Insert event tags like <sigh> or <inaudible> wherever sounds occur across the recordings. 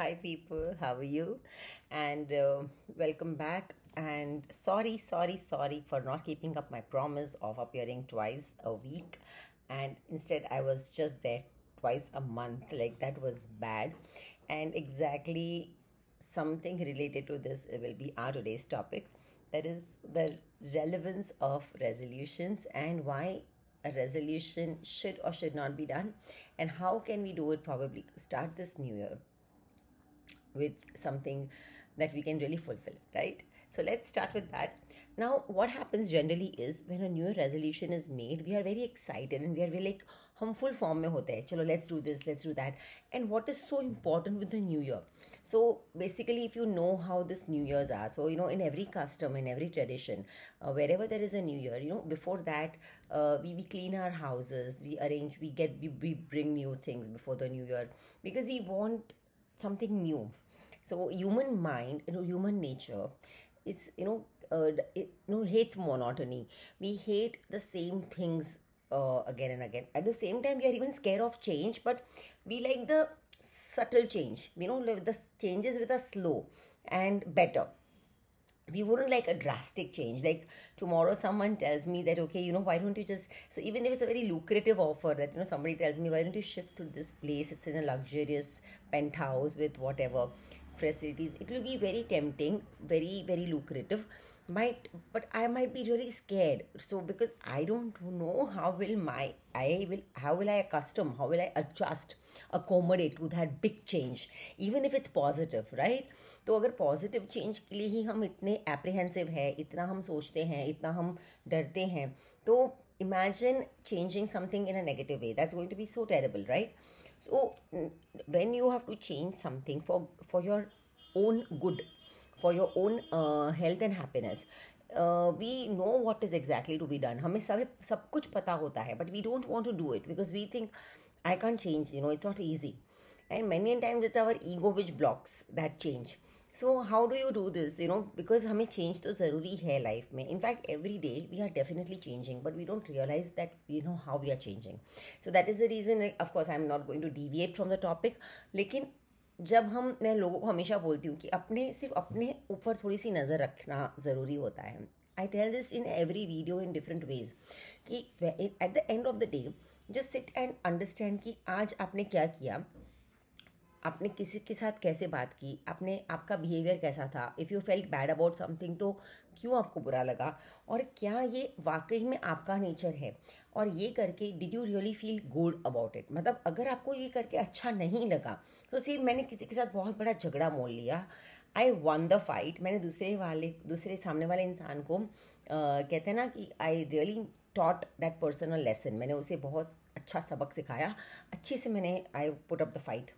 hi people how are you and uh, welcome back and sorry sorry sorry for not keeping up my promise of appearing twice a week and instead i was just there twice a month like that was bad and exactly something related to this will be our today's topic that is the relevance of resolutions and why a resolution should or should not be done and how can we do it probably to start this new year with something that we can really fulfill, right? So let's start with that. Now, what happens generally is when a new resolution is made, we are very excited and we are very like hum full form. Mein hota hai. Chalo, let's do this, let's do that. And what is so important with the new year? So basically, if you know how this new year's are, so you know, in every custom, in every tradition, uh, wherever there is a new year, you know, before that, uh, we, we clean our houses, we arrange, we get we, we bring new things before the new year because we want something new so human mind you know human nature is you know uh, it, you know hates monotony we hate the same things uh, again and again at the same time we are even scared of change but we like the subtle change you know the changes with us slow and better we wouldn't like a drastic change like tomorrow someone tells me that okay you know why don't you just so even if it's a very lucrative offer that you know somebody tells me why don't you shift to this place it's in a luxurious penthouse with whatever facilities it will be very tempting very very lucrative might but i might be really scared so because i don't know how will my i will how will i accustom how will i adjust accommodate to that big change even if it's positive right तो अगर positive change के लिए ही हम इतने apprehensive है इतना हम सोचते हैं इतना हम डरते हैं तो imagine changing something in a negative way that's going to be so terrible right so when you have to change something for for your own good for your own uh, health and happiness. Uh, we know what is exactly to be done. हमें सब सब कुछ पता होता है, but we don't want to do it because we think I can't change. You know, it's not easy. And many times it's our ego which blocks that change. So how do you do this? You know, because हमें change तो जरूरी है life में. In fact, every day we are definitely changing, but we don't realize that you know how we are changing. So that is the reason. Of course, I'm not going to deviate from the topic. लेकिन जब हम मैं लोगों को हमेशा बोलती हूँ कि अपने सिर्फ अपने ऊपर थोड़ी सी नज़र रखना ज़रूरी होता है I tell this in every video in different ways कि at the end of the day just sit and understand कि आज आपने क्या किया आपने किसी के साथ कैसे बात की आपने आपका बिहेवियर कैसा था if you felt bad about something तो क्यों आपको बुरा लगा और क्या ये वाकई में आपका नेचर है और ये करके did you really feel good about it मतलब अगर आपको ये करके अच्छा नहीं लगा तो सिर्फ मैंने किसी के साथ बहुत बड़ा झगड़ा मोल लिया आई वन द फाइट मैंने दूसरे वाले दूसरे सामने वाले इंसान को uh, कहते हैं ना कि I really taught that personal lesson मैंने उसे बहुत अच्छा सबक सिखाया अच्छे से मैंने I put up the fight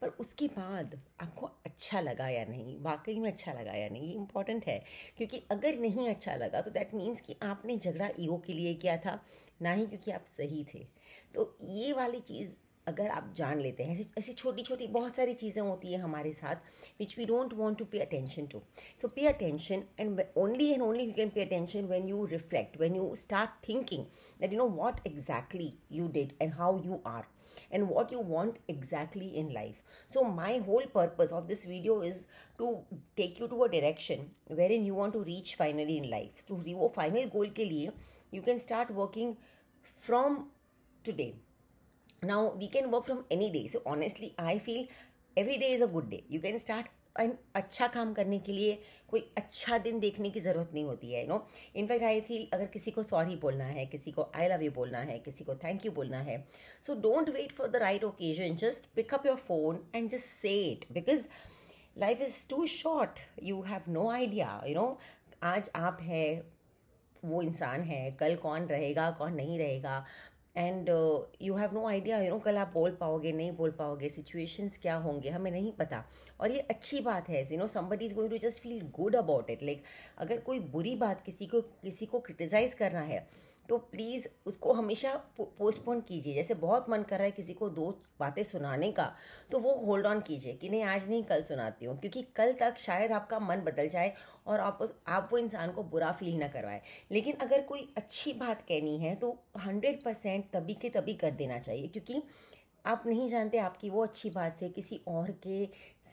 पर उसके बाद आपको अच्छा लगा या नहीं वाकई में अच्छा लगा या नहीं ये इम्पॉर्टेंट है क्योंकि अगर नहीं अच्छा लगा तो दैट मीन्स कि आपने झगड़ा ईगो के लिए किया था ना ही क्योंकि आप सही थे तो ये वाली चीज़ अगर आप जान लेते हैं ऐसी ऐसी छोटी छोटी बहुत सारी चीज़ें होती हैं हमारे साथ which we don't want to pay attention to so pay attention and only and only you can pay attention when you reflect when you start thinking that you know what exactly you did and how you are and what you want exactly in life so my whole purpose of this video is to take you to a direction where in you want to reach finally in life to वो final goal के लिए you can start working from today now we can work from any day so honestly i feel every day is a good day you can start and अच्छा काम करने के लिए कोई अच्छा दिन देखने की ज़रूरत नहीं होती है यू नो इनफैक्ट आई थी अगर किसी को सॉरी बोलना है किसी को आई लव यू बोलना है किसी को थैंक यू बोलना है so don't wait for the right occasion just pick up your phone and just say it because life is too short you have no idea you know आज आप है वो इंसान है कल कौन रहेगा कौन नहीं रहेगा and you have no idea you know कल आप बोल पाओगे नहीं बोल पाओगे सिचुएशंस क्या होंगे हमें नहीं पता और ये अच्छी बात है you know somebody is going to just feel good about it like अगर कोई बुरी बात किसी को किसी को क्रिटिसाइज़ करना है तो प्लीज़ उसको हमेशा पोस्टपोन कीजिए जैसे बहुत मन कर रहा है किसी को दो बातें सुनाने का तो वो होल्ड ऑन कीजिए कि नहीं आज नहीं कल सुनाती हूँ क्योंकि कल तक शायद आपका मन बदल जाए और आप उस आप वो इंसान को बुरा फील ना करवाए लेकिन अगर कोई अच्छी बात कहनी है तो हंड्रेड परसेंट तभी के तभी कर देना चाहिए क्योंकि आप नहीं जानते आपकी वो अच्छी बात से किसी और के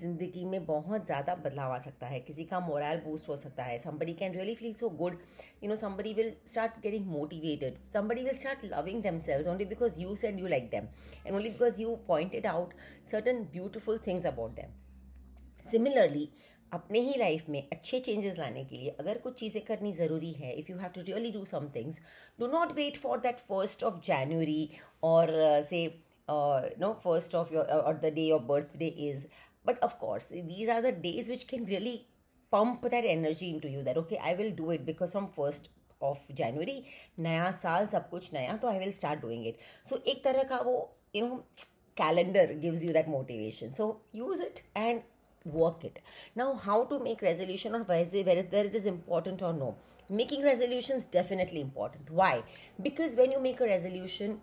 ज़िंदगी में बहुत ज़्यादा बदलाव आ सकता है किसी का मोरल बूस्ट हो सकता है somebody can really feel so good you know somebody will start getting motivated somebody will start loving themselves only because you send you like them and only because you pointed out certain beautiful things about them similarly अपने ही life में अच्छे changes लाने के लिए अगर कुछ चीज़ें करनी ज़रूरी है if you have to really do some things do not wait for that first of जनवरी और से uh, uh, no first of your or the day your birthday is but of course these are the days which can really pump that energy into you that okay i will do it because from first of January, naya साल सब कुछ नया so I will start doing it. So, एक तरह का वो you know calendar gives you that motivation so use work it now how to make resolution or it whether it is important or no making resolutions definitely important why because when you make a resolution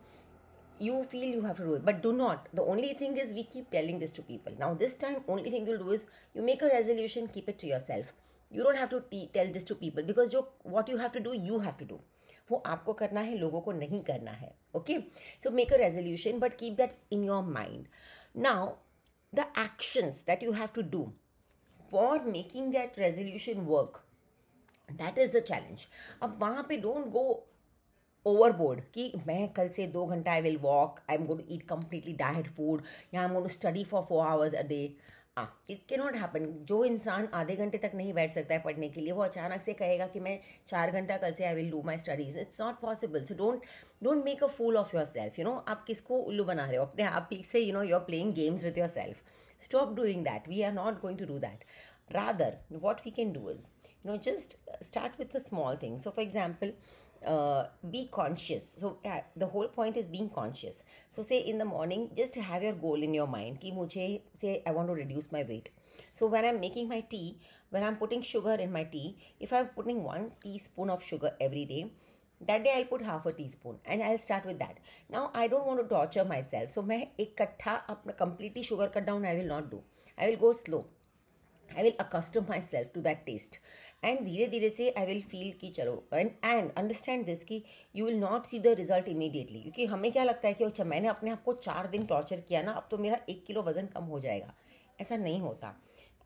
you feel you have to do it but do not the only thing is we keep telling this to people now this time only thing you'll do is you make a resolution keep it to yourself you don't have to tell this to people because जो what you have to do you have to do वो आपको करना है लोगों को नहीं करना है okay so make a resolution but keep that in your mind now the actions that you have to do for making that resolution work that is the challenge अब वहाँ पे डोंट गो ओवरबोर्ड कि मैं कल से दो घंटा I will walk I am going to eat completely diet food या I am going to study for four hours a day हाँ इट के नॉट हैपन जो इंसान आधे घंटे तक नहीं बैठ सकता है पढ़ने के लिए वो अचानक से कहेगा कि मैं चार घंटा कल से I will do my studies it's not possible so don't don't make a fool of yourself you know आप किसको उल्लू बना रहे हो अपने आप ही से you know you are playing games with yourself stop doing that we are not going to do that rather what we can do is you know just start with a small thing so for example uh, be conscious so yeah, the whole point is being conscious so say in the morning just have your goal in your mind ki mujhe say i want to reduce my weight so when i'm making my tea when i'm putting sugar in my tea if i'm putting 1 teaspoon of sugar every day that day i'll put half a teaspoon and i'll start with that now i don't want to torture myself so main ikattha completely sugar cut down i will not do i will go slow I will accustom myself to that test and धीरे धीरे से I will feel कि चलो and and understand this कि you will not see the result immediately क्योंकि हमें क्या लगता है कि अच्छा मैंने अपने आप को चार दिन टॉर्चर किया ना अब तो मेरा एक किलो वज़न कम हो जाएगा ऐसा नहीं होता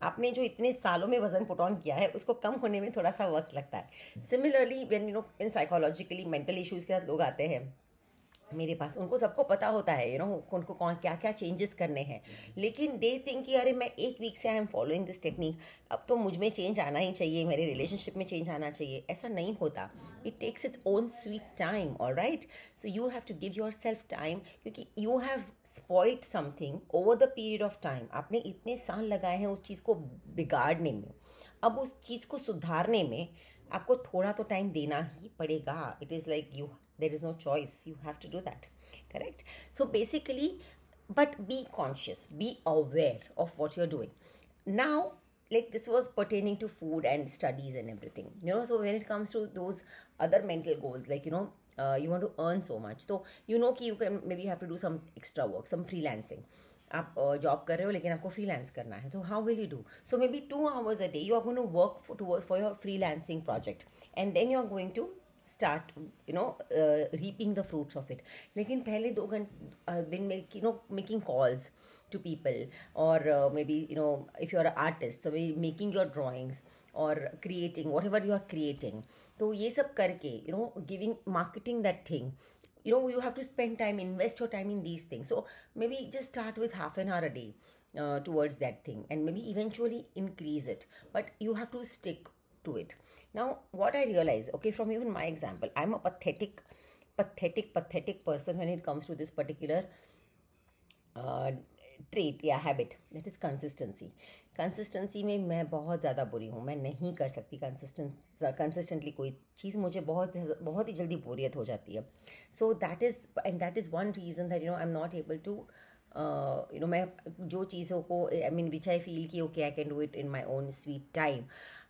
आपने जो इतने सालों में वजन पुट ऑन किया है उसको कम होने में थोड़ा सा वक्त लगता है similarly when you know in psychologically mental issues के साथ लोग आते हैं मेरे पास उनको सबको पता होता है यू you नो know, उनको कौन क्या क्या चेंजेस करने हैं हम्म। लेकिन दे थिंक कि अरे मैं एक वीक से I am following this technique अब तो मुझ में चेंज आना ही चाहिए मेरे रिलेशनशिप में चेंज आना चाहिए ऐसा नहीं होता it takes its own sweet time और right so you have to give yourself time क्योंकि you have spoilt something over the period of time आपने इतने साल लगाए हैं उस चीज़ को बिगाड़ने में अब उस चीज़ को सुधारने में आपको थोड़ा तो टाइम देना ही पड़ेगा it is like you there is no choice you have to do that correct so basically but be conscious be aware of what you're doing now like this was pertaining to food and studies and everything you know so when it comes to those other mental goals like you know uh, you want to earn so much so you know ki you can maybe have to do some extra work some freelancing आप job uh, कर रहे हो लेकिन आपको freelance करना है तो how will you do so maybe two hours a day you are going to work to for your freelancing project and then you are going to start you know uh, reaping the fruits of it लेकिन पहले दो घंटे uh, दिन में you know making calls to people or uh, maybe you know if you're an artist so maybe making your drawings or creating whatever you are creating So, ये सब करके you know giving marketing that thing you know you have to spend time invest your time in these things so maybe just start with half an hour a day towards that thing and maybe eventually increase it but you have to stick to it. Now, what I realize, okay, from even my example, I'm a pathetic, pathetic, pathetic person when it comes to this particular uh, trait or habit that is consistency. Consistency में मैं बहुत ज़्यादा बुरी I मैं नहीं कर सकती consistence consistently कोई चीज़ मुझे बहुत बहुत ही जल्दी बोरियत हो जाती है so that is and that is one reason that you know i am not able to you know मैं जो चीज़ों को I mean which I feel कि okay I can do it in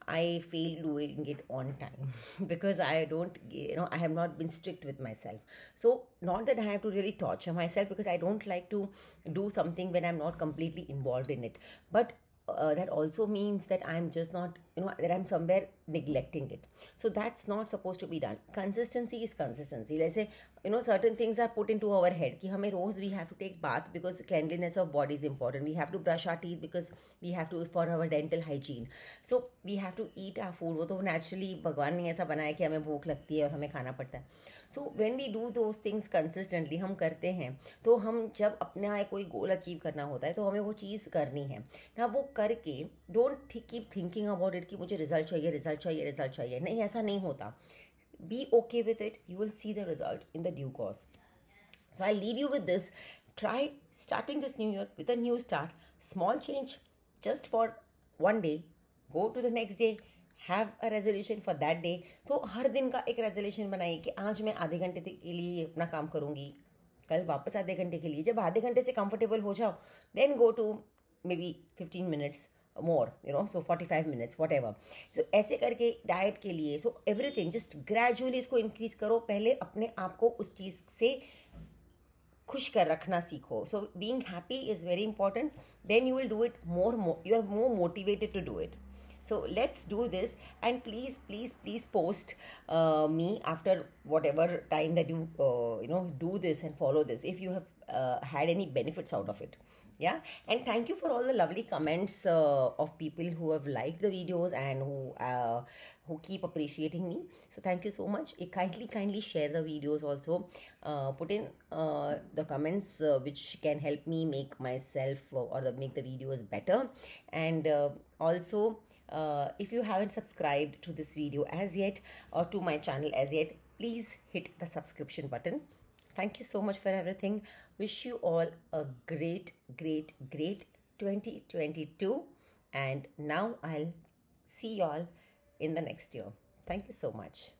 I fail doing it on time <laughs> because I don't, you know, I have not been strict with myself. So, not that I have to really torture myself because I don't like to do something when I'm not completely involved in it. But uh, that also means that I'm just not you know that i'm somewhere neglecting it so that's not supposed to be done consistency is consistency let's say you know certain things are put into our head ki hame roz we have to take bath because cleanliness of body is important we have to brush our teeth because we have to for our dental hygiene so we have to eat our food वो तो naturally भगवान ने ऐसा बनाया कि हमें भूख लगती है और हमें खाना पड़ता है So when we do those things consistently हम करते हैं तो हम जब अपना कोई गोल अचीव करना होता है तो हमें वो चीज़ करनी है ना वो करके don't keep thinking about it minute कि मुझे रिजल्ट चाहिए रिजल्ट चाहिए रिजल्ट चाहिए नहीं ऐसा नहीं होता be okay with it you will see the result in the due course so I leave you with this try starting this new year with a new start small change just for one day go to the next day have a resolution for that day तो हर दिन का एक resolution बनाइए कि आज मैं आधे घंटे के लिए अपना काम करूँगी कल वापस आधे घंटे के लिए जब आधे घंटे से कंफर्टेबल हो जाओ then go to maybe fifteen minutes more you know so forty five minutes whatever so ऐसे करके डाइट के लिए सो एवरीथिंग जस्ट ग्रेजुअली इसको इंक्रीज करो पहले अपने आप को उस चीज़ से खुश कर रखना सीखो so being happy is very important then you will do it more you are more motivated to do it so let's do this and please please please post me after whatever time that you uh, you know do this and follow this if you have uh, had any benefits out of it yeah and thank you for all the lovely comments uh, of people who have liked the videos and who uh, who keep appreciating me so thank you so much eh, kindly kindly share the videos also uh, put in uh, the comments which can help me make myself or the, make the videos better and also uh, if you haven't subscribed to this video as yet or to my channel as yet please hit the subscription button. Thank you so much for everything. Wish you all a great, great, great 2022. And now I'll see you all in the next year. Thank you so much.